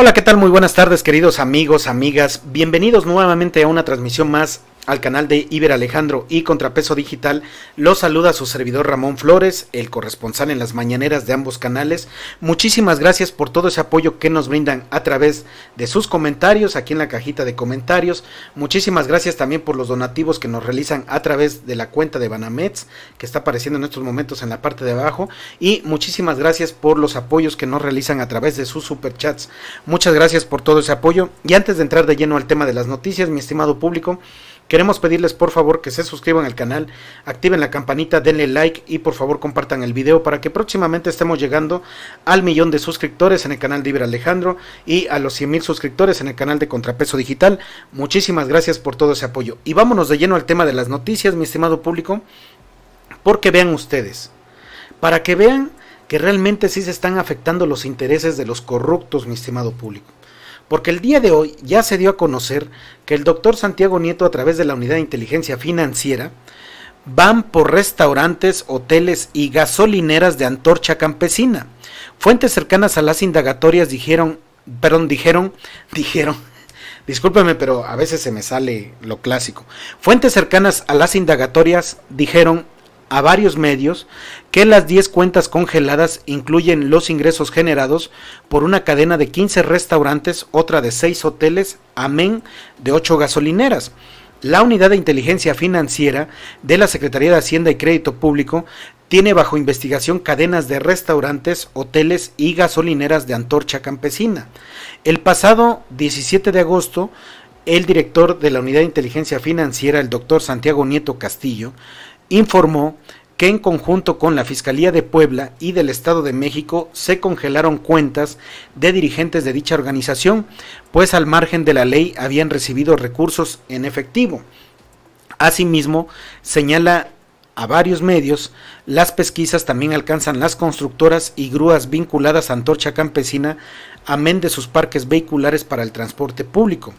Hola, ¿qué tal? Muy buenas tardes queridos amigos, amigas. Bienvenidos nuevamente a una transmisión más al canal de Iber Alejandro y Contrapeso Digital, los saluda su servidor Ramón Flores, el corresponsal en las mañaneras de ambos canales. Muchísimas gracias por todo ese apoyo que nos brindan a través de sus comentarios aquí en la cajita de comentarios. Muchísimas gracias también por los donativos que nos realizan a través de la cuenta de Banamets, que está apareciendo en estos momentos en la parte de abajo. Y muchísimas gracias por los apoyos que nos realizan a través de sus superchats. Muchas gracias por todo ese apoyo. Y antes de entrar de lleno al tema de las noticias, mi estimado público, Queremos pedirles por favor que se suscriban al canal, activen la campanita, denle like y por favor compartan el video para que próximamente estemos llegando al millón de suscriptores en el canal de Alejandro y a los 100 mil suscriptores en el canal de Contrapeso Digital. Muchísimas gracias por todo ese apoyo. Y vámonos de lleno al tema de las noticias, mi estimado público, porque vean ustedes, para que vean que realmente sí se están afectando los intereses de los corruptos, mi estimado público porque el día de hoy ya se dio a conocer que el doctor Santiago Nieto a través de la Unidad de Inteligencia Financiera van por restaurantes, hoteles y gasolineras de antorcha campesina. Fuentes cercanas a las indagatorias dijeron, perdón, dijeron, dijeron, discúlpeme, pero a veces se me sale lo clásico. Fuentes cercanas a las indagatorias dijeron a varios medios que las 10 cuentas congeladas incluyen los ingresos generados por una cadena de 15 restaurantes, otra de 6 hoteles, amén de 8 gasolineras. La unidad de inteligencia financiera de la Secretaría de Hacienda y Crédito Público tiene bajo investigación cadenas de restaurantes, hoteles y gasolineras de Antorcha Campesina. El pasado 17 de agosto, el director de la Unidad de Inteligencia Financiera, el doctor Santiago Nieto Castillo, informó que en conjunto con la Fiscalía de Puebla y del Estado de México se congelaron cuentas de dirigentes de dicha organización, pues al margen de la ley habían recibido recursos en efectivo. Asimismo, señala a varios medios, las pesquisas también alcanzan las constructoras y grúas vinculadas a Antorcha Campesina, amén de sus parques vehiculares para el transporte público.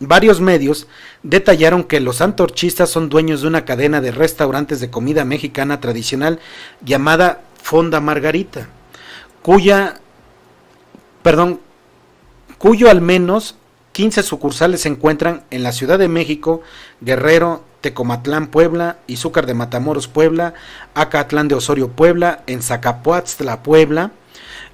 Varios medios detallaron que los antorchistas son dueños de una cadena de restaurantes de comida mexicana tradicional llamada Fonda Margarita, cuya, perdón, cuyo al menos 15 sucursales se encuentran en la Ciudad de México, Guerrero, Tecomatlán, Puebla, Izúcar de Matamoros, Puebla, Acatlán de Osorio, Puebla, en zacapoaxtla Puebla,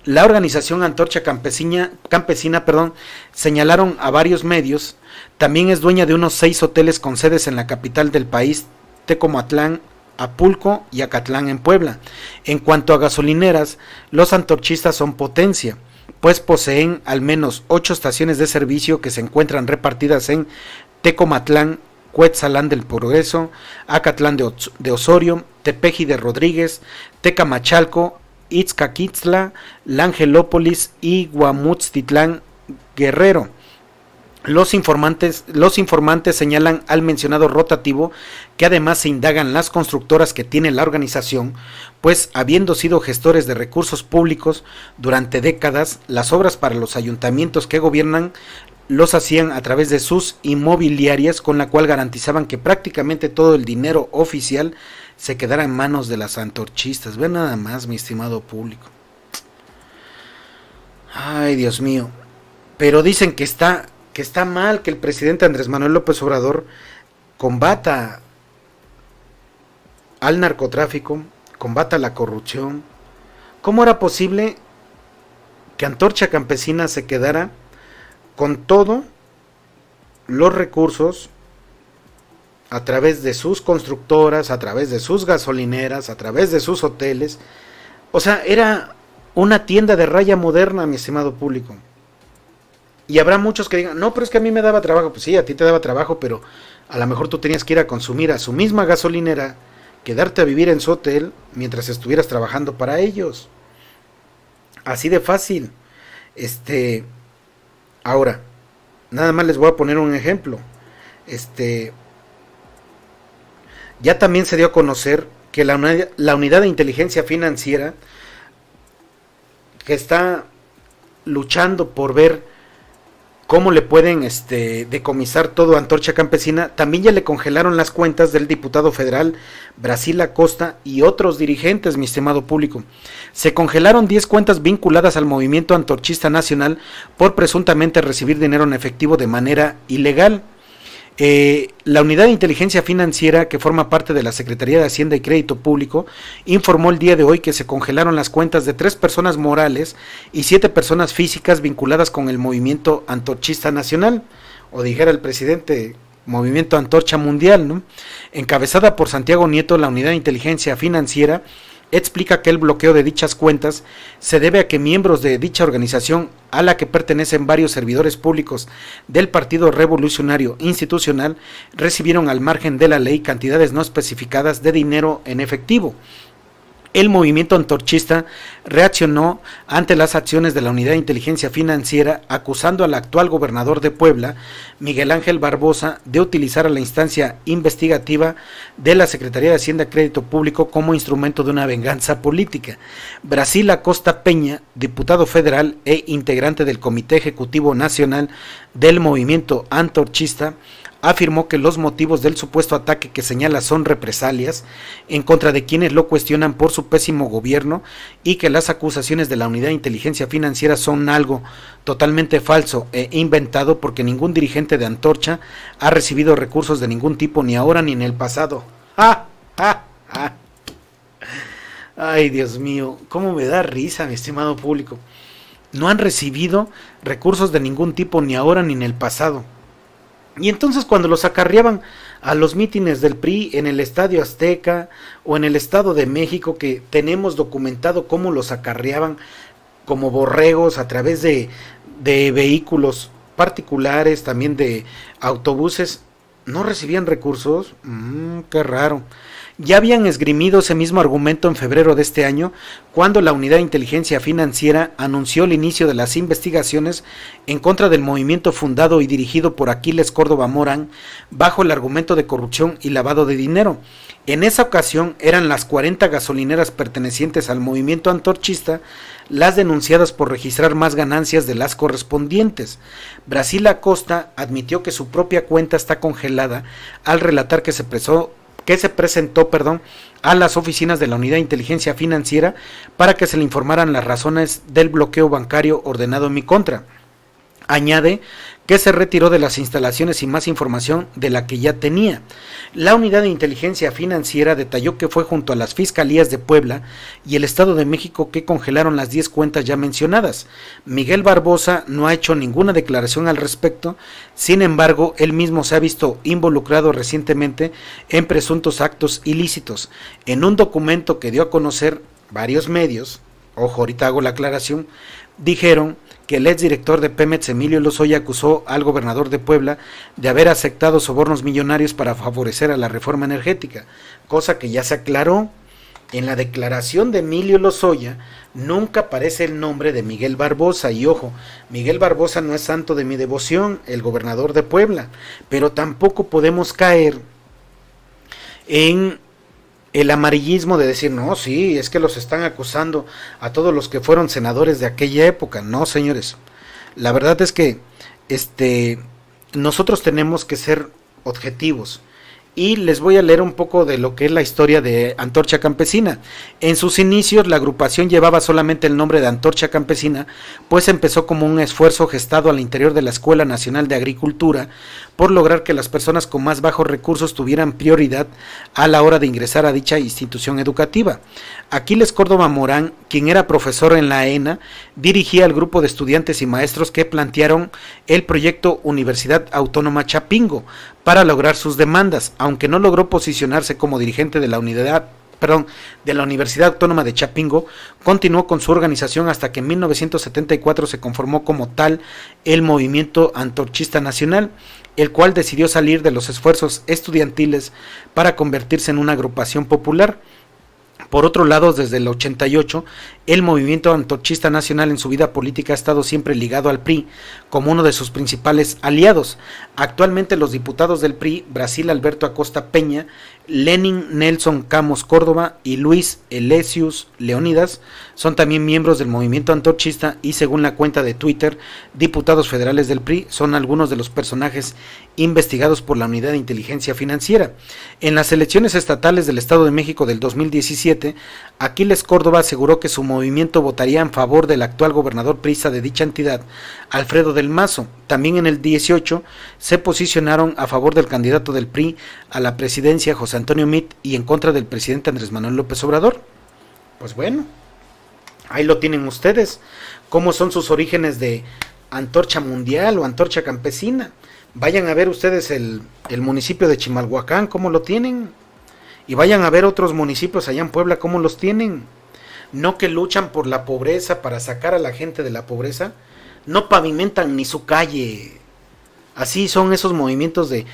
la organización Antorcha Campesina, Campesina perdón, señalaron a varios medios, también es dueña de unos seis hoteles con sedes en la capital del país, Tecomatlán, Apulco y Acatlán en Puebla. En cuanto a gasolineras, los antorchistas son potencia, pues poseen al menos ocho estaciones de servicio que se encuentran repartidas en Tecomatlán, Cuetzalán del Progreso, Acatlán de, Osorio, Tepeji de Rodríguez, Tecamachalco, Itzcaquitzla, Langelópolis y Guamutztitlán Guerrero. Los informantes, los informantes, señalan al mencionado rotativo que además se indagan las constructoras que tiene la organización, pues habiendo sido gestores de recursos públicos durante décadas, las obras para los ayuntamientos que gobiernan los hacían a través de sus inmobiliarias con la cual garantizaban que prácticamente todo el dinero oficial se quedara en manos de las antorchistas. Ve nada más, mi estimado público. Ay, Dios mío. Pero dicen que está, que está mal que el presidente Andrés Manuel López Obrador combata al narcotráfico, combata la corrupción. ¿Cómo era posible que Antorcha Campesina se quedara con todos los recursos a través de sus constructoras, a través de sus gasolineras, a través de sus hoteles. O sea, era una tienda de raya moderna, mi estimado público. Y habrá muchos que digan, no, pero es que a mí me daba trabajo. Pues sí, a ti te daba trabajo, pero a lo mejor tú tenías que ir a consumir a su misma gasolinera, quedarte a vivir en su hotel mientras estuvieras trabajando para ellos. Así de fácil. Este, ahora, nada más les voy a poner un ejemplo. Este, ya también se dio a conocer que la unidad, de inteligencia financiera que está luchando por ver cómo le pueden este, decomisar todo a Antorcha Campesina, también ya le congelaron las cuentas del diputado federal Brasil Acosta y otros dirigentes, mi estimado público. Se congelaron 10 cuentas vinculadas al movimiento antorchista nacional por presuntamente recibir dinero en efectivo de manera ilegal. Eh, la Unidad de Inteligencia Financiera, que forma parte de la Secretaría de Hacienda y Crédito Público, informó el día de hoy que se congelaron las cuentas de tres personas morales y siete personas físicas vinculadas con el movimiento antorchista nacional, o dijera el presidente, movimiento antorcha mundial, ¿no? encabezada por Santiago Nieto, la Unidad de Inteligencia Financiera explica que el bloqueo de dichas cuentas se debe a que miembros de dicha organización, a la que pertenecen varios servidores públicos del Partido Revolucionario Institucional, recibieron al margen de la ley cantidades no especificadas de dinero en efectivo el movimiento antorchista reaccionó ante las acciones de la Unidad de Inteligencia Financiera acusando al actual gobernador de Puebla, Miguel Ángel Barbosa, de utilizar a la instancia investigativa de la Secretaría de Hacienda y Crédito Público como instrumento de una venganza política. Brasil Acosta Peña, diputado federal e integrante del Comité Ejecutivo Nacional del Movimiento Antorchista, afirmó que los motivos del supuesto ataque que señala son represalias en contra de quienes lo cuestionan por su pésimo gobierno y que las acusaciones de la Unidad de Inteligencia Financiera son algo totalmente falso e inventado porque ningún dirigente de Antorcha ha recibido recursos de ningún tipo ni ahora ni en el pasado. ¡Ah! ¡Ah! ¡Ah! Ay, Dios mío, cómo me da risa, mi estimado público. No han recibido recursos de ningún tipo ni ahora ni en el pasado. Y entonces cuando los acarreaban a los mítines del PRI en el Estadio Azteca o en el Estado de México, que tenemos documentado cómo los acarreaban como borregos a través de, de vehículos particulares, también de autobuses, no recibían recursos, mm, qué raro ya habían esgrimido ese mismo argumento en febrero de este año, cuando la Unidad de Inteligencia Financiera anunció el inicio de las investigaciones en contra del movimiento fundado y dirigido por Aquiles Córdoba Morán bajo el argumento de corrupción y lavado de dinero. En esa ocasión eran las 40 gasolineras pertenecientes al movimiento antorchista las denunciadas por registrar más ganancias de las correspondientes. Brasil Acosta admitió que su propia cuenta está congelada al relatar que se presó que se presentó perdón, a las oficinas de la Unidad de Inteligencia Financiera para que se le informaran las razones del bloqueo bancario ordenado en mi contra. Añade que se retiró de las instalaciones y más información de la que ya tenía. La Unidad de Inteligencia Financiera detalló que fue junto a las Fiscalías de Puebla y el Estado de México que congelaron las 10 cuentas ya mencionadas. Miguel Barbosa no ha hecho ninguna declaración al respecto, sin embargo, él mismo se ha visto involucrado recientemente en presuntos actos ilícitos. En un documento que dio a conocer varios medios, ojo, ahorita hago la aclaración, dijeron que el director de Pemex, Emilio Lozoya, acusó al gobernador de Puebla de haber aceptado sobornos millonarios para favorecer a la reforma energética, cosa que ya se aclaró. En la declaración de Emilio Lozoya nunca aparece el nombre de Miguel Barbosa y ojo, Miguel Barbosa no es santo de mi devoción, el gobernador de Puebla, pero tampoco podemos caer en el amarillismo de decir, no, sí, es que los están acusando a todos los que fueron senadores de aquella época. No, señores. La verdad es que este, nosotros tenemos que ser objetivos y les voy a leer un poco de lo que es la historia de Antorcha Campesina. En sus inicios la agrupación llevaba solamente el nombre de Antorcha Campesina, pues empezó como un esfuerzo gestado al interior de la Escuela Nacional de Agricultura por lograr que las personas con más bajos recursos tuvieran prioridad a la hora de ingresar a dicha institución educativa. Aquiles Córdoba Morán, quien era profesor en la ENA, dirigía al grupo de estudiantes y maestros que plantearon el proyecto Universidad Autónoma Chapingo para lograr sus demandas, aunque no logró posicionarse como dirigente de la unidad perdón, de la Universidad Autónoma de Chapingo, continuó con su organización hasta que en 1974 se conformó como tal el Movimiento Antorchista Nacional, el cual decidió salir de los esfuerzos estudiantiles para convertirse en una agrupación popular. Por otro lado, desde el 88, el movimiento antorchista nacional en su vida política ha estado siempre ligado al PRI como uno de sus principales aliados. Actualmente los diputados del PRI, Brasil Alberto Acosta Peña Lenin Nelson Camos Córdoba y Luis Elesius Leonidas son también miembros del movimiento antorchista y según la cuenta de Twitter, diputados federales del PRI son algunos de los personajes investigados por la Unidad de Inteligencia Financiera. En las elecciones estatales del Estado de México del 2017, Aquiles Córdoba aseguró que su movimiento votaría en favor del actual gobernador prisa de dicha entidad, Alfredo del Mazo. También en el 18 se posicionaron a favor del candidato del PRI a la presidencia José Antonio Mit y en contra del presidente Andrés Manuel López Obrador. Pues bueno, ahí lo tienen ustedes, cómo son sus orígenes de antorcha mundial o antorcha campesina. Vayan a ver ustedes el, el municipio de Chimalhuacán, cómo lo tienen. Y vayan a ver otros municipios allá en Puebla, cómo los tienen. No que luchan por la pobreza, para sacar a la gente de la pobreza. No pavimentan ni su calle. Así son esos movimientos de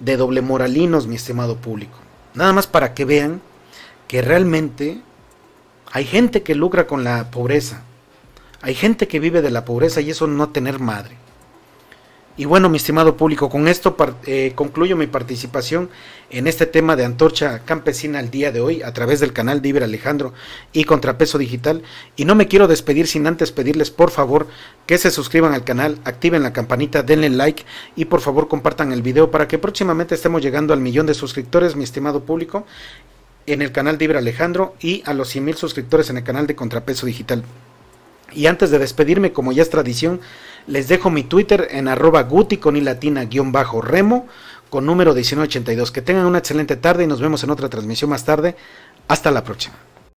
de doble moralinos, mi estimado público. Nada más para que vean que realmente hay gente que lucra con la pobreza. Hay gente que vive de la pobreza y eso no tener madre. Y bueno, mi estimado público, con esto eh, concluyo mi participación en este tema de Antorcha Campesina al día de hoy a través del canal de Iber Alejandro y Contrapeso Digital. Y no me quiero despedir sin antes pedirles por favor que se suscriban al canal, activen la campanita, denle like y por favor compartan el video para que próximamente estemos llegando al millón de suscriptores, mi estimado público en el canal de Ibra Alejandro y a los mil suscriptores en el canal de Contrapeso Digital. Y antes de despedirme, como ya es tradición, les dejo mi Twitter en arroba guti con y latina guión bajo remo con número 1982. Que tengan una excelente tarde y nos vemos en otra transmisión más tarde. Hasta la próxima.